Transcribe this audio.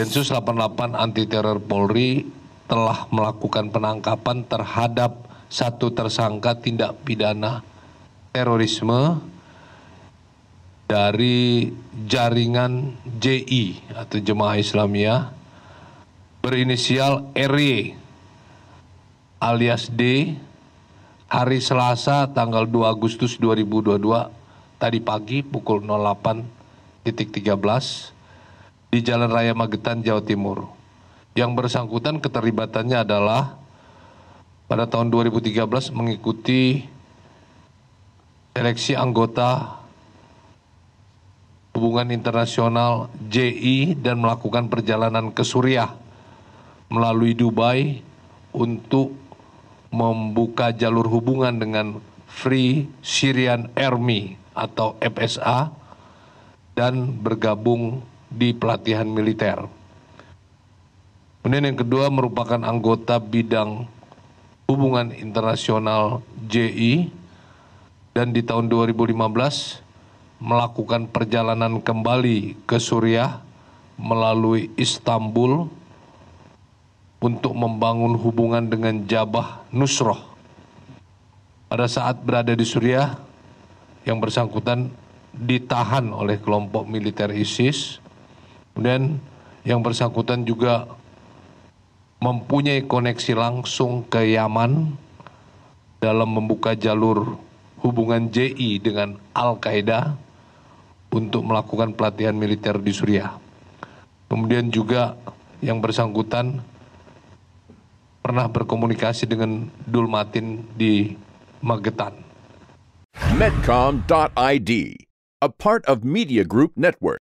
Densus 88 Anti Teror Polri telah melakukan penangkapan terhadap satu tersangka tindak pidana terorisme dari jaringan JI atau Jemaah Islamiyah berinisial RY alias D hari Selasa tanggal 2 Agustus 2022 tadi pagi pukul 08.13 di Jalan Raya Magetan, Jawa Timur. Yang bersangkutan keterlibatannya adalah pada tahun 2013 mengikuti seleksi anggota hubungan internasional JI dan melakukan perjalanan ke Suriah melalui Dubai untuk membuka jalur hubungan dengan Free Syrian Army atau FSA dan bergabung di pelatihan militer. Kemudian yang kedua merupakan anggota bidang hubungan internasional JI dan di tahun 2015 melakukan perjalanan kembali ke Suriah melalui Istanbul untuk membangun hubungan dengan Jabah Nusroh. Pada saat berada di Suriah, yang bersangkutan ditahan oleh kelompok militer ISIS Kemudian yang bersangkutan juga mempunyai koneksi langsung ke Yaman dalam membuka jalur hubungan JI dengan Al-Qaeda untuk melakukan pelatihan militer di Suriah. Kemudian juga yang bersangkutan pernah berkomunikasi dengan Dulmatin di Magetan. Medcom.id, a part of Media Group Network.